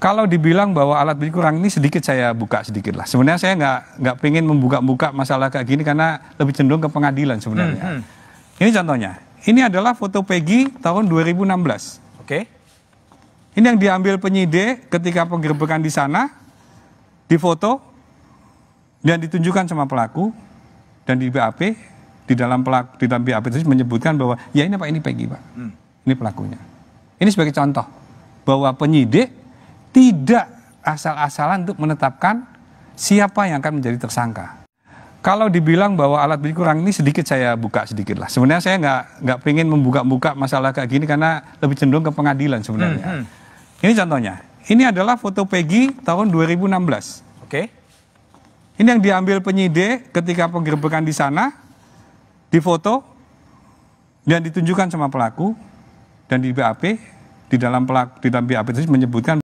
kalau dibilang bahwa alat bukti kurang ini sedikit saya buka sedikit lah. Sebenarnya saya nggak nggak pengen membuka-buka masalah kayak gini karena lebih cenderung ke pengadilan sebenarnya. Hmm, hmm. Ini contohnya. Ini adalah foto Peggy tahun 2016. Oke. Okay. Ini yang diambil penyidik ketika penggerbekan di sana, di foto dan ditunjukkan sama pelaku dan di BAP di dalam pelaku di dalam BAP itu menyebutkan bahwa ya ini pak ini Peggy pak, hmm. ini pelakunya. Ini sebagai contoh bahwa penyidik tidak asal-asalan untuk menetapkan siapa yang akan menjadi tersangka. Kalau dibilang bahwa alat bukti kurang ini sedikit saya buka sedikit lah. Sebenarnya saya nggak nggak pingin membuka-buka masalah kayak gini karena lebih cenderung ke pengadilan sebenarnya. Hmm, hmm. Ini contohnya. Ini adalah foto Peggy tahun 2016. Oke. Okay. Ini yang diambil penyidik ketika penggerbekan di sana, di foto dan ditunjukkan sama pelaku dan di BAP di dalam pelaku di dalam BAP itu menyebutkan